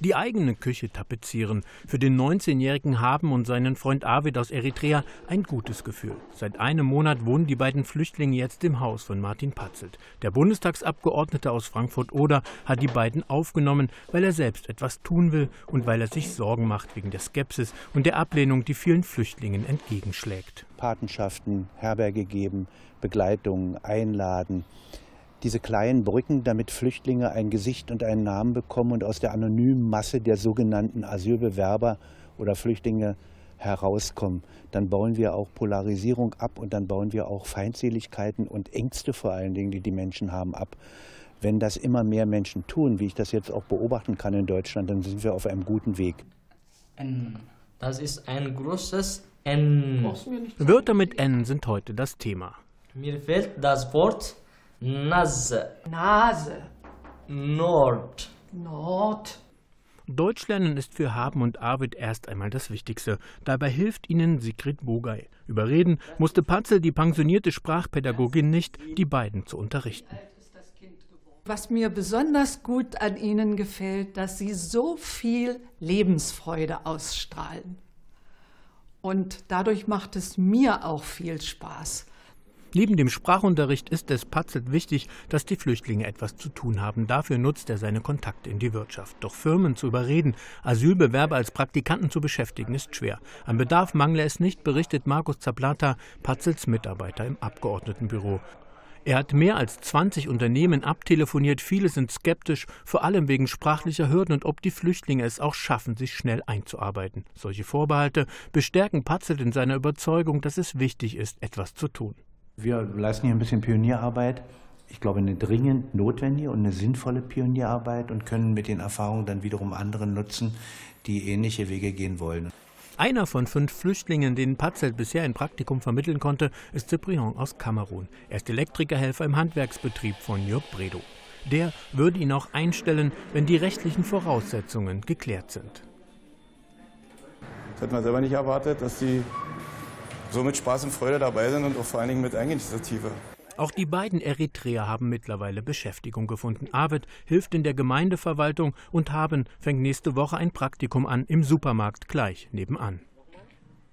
die eigene Küche tapezieren. Für den 19-jährigen Haben und seinen Freund Arvid aus Eritrea ein gutes Gefühl. Seit einem Monat wohnen die beiden Flüchtlinge jetzt im Haus von Martin Patzelt. Der Bundestagsabgeordnete aus Frankfurt-Oder hat die beiden aufgenommen, weil er selbst etwas tun will und weil er sich Sorgen macht wegen der Skepsis und der Ablehnung, die vielen Flüchtlingen entgegenschlägt. Patenschaften, Herberge geben, Begleitung, einladen diese kleinen Brücken, damit Flüchtlinge ein Gesicht und einen Namen bekommen und aus der anonymen Masse der sogenannten Asylbewerber oder Flüchtlinge herauskommen. Dann bauen wir auch Polarisierung ab und dann bauen wir auch Feindseligkeiten und Ängste vor allen Dingen, die die Menschen haben, ab. Wenn das immer mehr Menschen tun, wie ich das jetzt auch beobachten kann in Deutschland, dann sind wir auf einem guten Weg. Das ist ein großes N. Wörter mit N sind heute das Thema. Mir fehlt das Wort Nase. Nase. Nord. Nord. lernen ist für Haben und Arvid erst einmal das Wichtigste. Dabei hilft ihnen Sigrid Bogai. Überreden musste Patzel die pensionierte Sprachpädagogin nicht, die beiden zu unterrichten. Was mir besonders gut an ihnen gefällt, dass sie so viel Lebensfreude ausstrahlen. Und dadurch macht es mir auch viel Spaß, Neben dem Sprachunterricht ist es Patzelt wichtig, dass die Flüchtlinge etwas zu tun haben. Dafür nutzt er seine Kontakte in die Wirtschaft. Doch Firmen zu überreden, Asylbewerber als Praktikanten zu beschäftigen, ist schwer. An Bedarf mangle es nicht, berichtet Markus Zaplata, Patzels Mitarbeiter im Abgeordnetenbüro. Er hat mehr als 20 Unternehmen abtelefoniert, viele sind skeptisch, vor allem wegen sprachlicher Hürden und ob die Flüchtlinge es auch schaffen, sich schnell einzuarbeiten. Solche Vorbehalte bestärken Patzelt in seiner Überzeugung, dass es wichtig ist, etwas zu tun. Wir leisten hier ein bisschen Pionierarbeit. Ich glaube, eine dringend notwendige und eine sinnvolle Pionierarbeit und können mit den Erfahrungen dann wiederum anderen nutzen, die ähnliche Wege gehen wollen. Einer von fünf Flüchtlingen, den Patzelt bisher ein Praktikum vermitteln konnte, ist Cyprien aus Kamerun. Er ist Elektrikerhelfer im Handwerksbetrieb von Jörg Bredow. Der würde ihn auch einstellen, wenn die rechtlichen Voraussetzungen geklärt sind. Das hat man selber nicht erwartet, dass die so mit Spaß und Freude dabei sind und auch vor allen Dingen mit Eigeninitiative. Auch die beiden Eritreer haben mittlerweile Beschäftigung gefunden. Arvid hilft in der Gemeindeverwaltung und Haben fängt nächste Woche ein Praktikum an im Supermarkt gleich nebenan.